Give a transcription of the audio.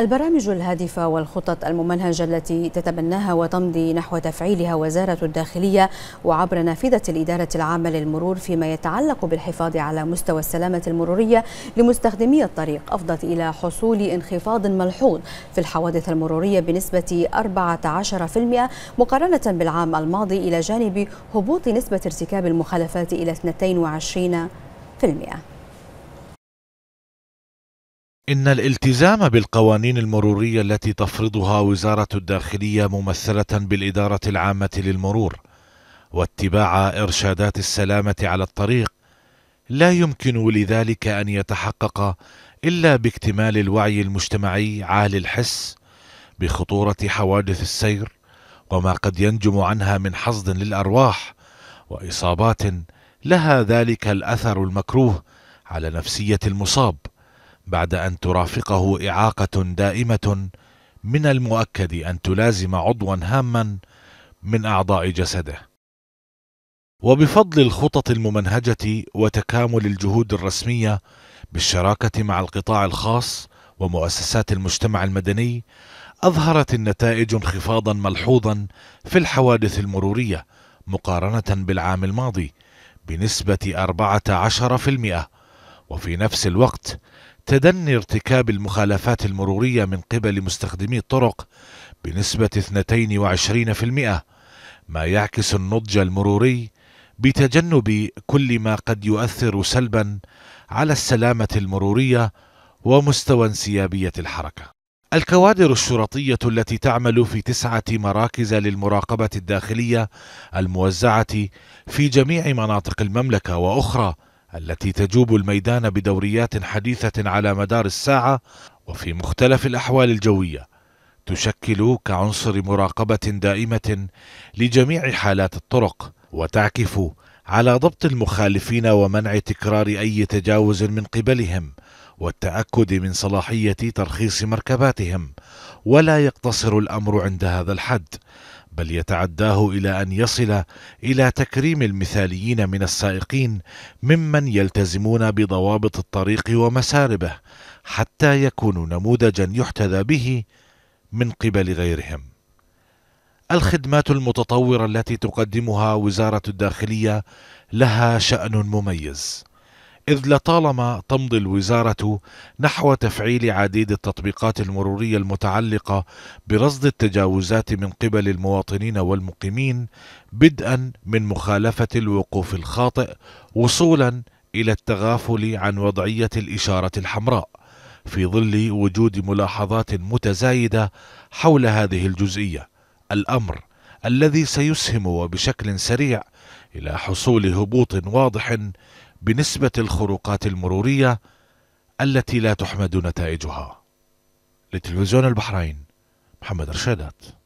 البرامج الهادفة والخطط الممنهجة التي تتبناها وتمضي نحو تفعيلها وزارة الداخلية وعبر نافذة الإدارة العامة للمرور فيما يتعلق بالحفاظ على مستوى السلامة المرورية لمستخدمي الطريق أفضت إلى حصول انخفاض ملحوظ في الحوادث المرورية بنسبة 14% مقارنة بالعام الماضي إلى جانب هبوط نسبة ارتكاب المخالفات إلى 22% إن الالتزام بالقوانين المرورية التي تفرضها وزارة الداخلية ممثلة بالإدارة العامة للمرور واتباع إرشادات السلامة على الطريق لا يمكن لذلك أن يتحقق إلا باكتمال الوعي المجتمعي عالي الحس بخطورة حوادث السير وما قد ينجم عنها من حصد للأرواح وإصابات لها ذلك الأثر المكروه على نفسية المصاب بعد ان ترافقه اعاقه دائمه من المؤكد ان تلازم عضوا هاما من اعضاء جسده وبفضل الخطط الممنهجه وتكامل الجهود الرسميه بالشراكه مع القطاع الخاص ومؤسسات المجتمع المدني اظهرت النتائج انخفاضا ملحوظا في الحوادث المروريه مقارنه بالعام الماضي بنسبه 14% وفي نفس الوقت تدني ارتكاب المخالفات المرورية من قبل مستخدمي الطرق بنسبة 22% ما يعكس النضج المروري بتجنب كل ما قد يؤثر سلبا على السلامة المرورية ومستوى انسيابية الحركة. الكوادر الشرطية التي تعمل في تسعة مراكز للمراقبة الداخلية الموزعة في جميع مناطق المملكة وأخرى التي تجوب الميدان بدوريات حديثة على مدار الساعة وفي مختلف الأحوال الجوية تشكل كعنصر مراقبة دائمة لجميع حالات الطرق وتعكف على ضبط المخالفين ومنع تكرار أي تجاوز من قبلهم والتأكد من صلاحية ترخيص مركباتهم ولا يقتصر الأمر عند هذا الحد بل يتعداه إلى أن يصل إلى تكريم المثاليين من السائقين ممن يلتزمون بضوابط الطريق ومساربه حتى يكونوا نموذجا يحتذى به من قبل غيرهم الخدمات المتطورة التي تقدمها وزارة الداخلية لها شأن مميز إذ لطالما تمضي الوزارة نحو تفعيل عديد التطبيقات المرورية المتعلقة برصد التجاوزات من قبل المواطنين والمقيمين بدءا من مخالفة الوقوف الخاطئ وصولا إلى التغافل عن وضعية الإشارة الحمراء في ظل وجود ملاحظات متزايدة حول هذه الجزئية الأمر الذي سيسهم وبشكل سريع إلى حصول هبوط واضح بنسبة الخروقات المرورية التي لا تحمد نتائجها لتلفزيون البحرين محمد رشادات